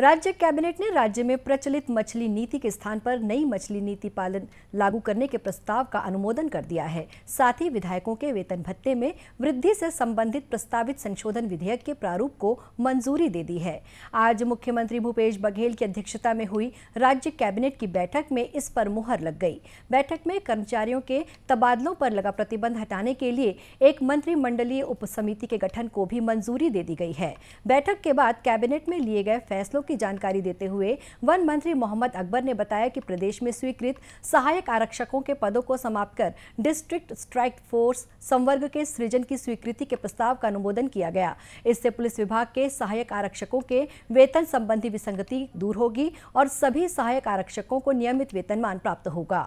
राज्य कैबिनेट ने राज्य में प्रचलित मछली नीति के स्थान पर नई मछली नीति पालन लागू करने के प्रस्ताव का अनुमोदन कर दिया है साथ ही विधायकों के वेतन भत्ते में वृद्धि से संबंधित प्रस्तावित संशोधन विधेयक के प्रारूप को मंजूरी दे दी है आज मुख्यमंत्री भूपेश बघेल की अध्यक्षता में हुई राज्य कैबिनेट की बैठक में इस पर मुहर लग गई बैठक में कर्मचारियों के तबादलों पर लगा प्रतिबंध हटाने के लिए एक मंत्रिमंडलीय उप के गठन को भी मंजूरी दे दी गई है बैठक के बाद कैबिनेट में लिए गए फैसलों की जानकारी देते हुए वन मंत्री मोहम्मद अकबर ने बताया कि प्रदेश में स्वीकृत सहायक आरक्षकों के पदों को समाप्त कर डिस्ट्रिक्ट स्ट्राइक फोर्स संवर्ग के सृजन की स्वीकृति के प्रस्ताव का अनुमोदन किया गया इससे पुलिस विभाग के सहायक आरक्षकों के वेतन संबंधी विसंगति दूर होगी और सभी सहायक आरक्षकों को नियमित वेतनमान प्राप्त होगा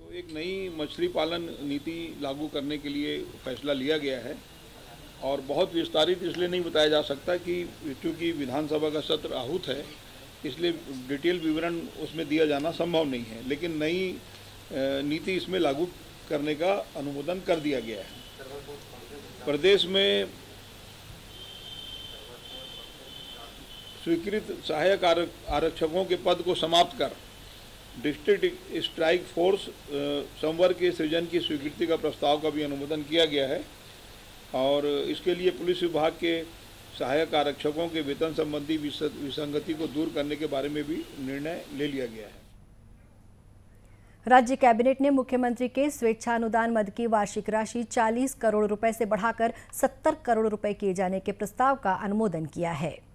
तो एक नई मछली पालन नीति लागू करने के लिए फैसला लिया गया है और बहुत विस्तारित इसलिए नहीं बताया जा सकता कि क्योंकि विधानसभा का सत्र आहूत है इसलिए डिटेल विवरण उसमें दिया जाना संभव नहीं है लेकिन नई नीति इसमें लागू करने का अनुमोदन कर दिया गया है प्रदेश में स्वीकृत सहायक आरक्षकों के पद को समाप्त कर डिस्ट्रिक्ट स्ट्राइक फोर्स संवर्ग के सृजन की स्वीकृति का प्रस्ताव का भी अनुमोदन किया गया है और इसके लिए पुलिस विभाग के सहायक आरक्षकों के वेतन संबंधी विसंगति को दूर करने के बारे में भी निर्णय ले लिया गया है राज्य कैबिनेट ने मुख्यमंत्री के स्वेच्छानुदान मद की वार्षिक राशि 40 करोड़ रुपए से बढ़ाकर 70 करोड़ रुपए किए जाने के प्रस्ताव का अनुमोदन किया है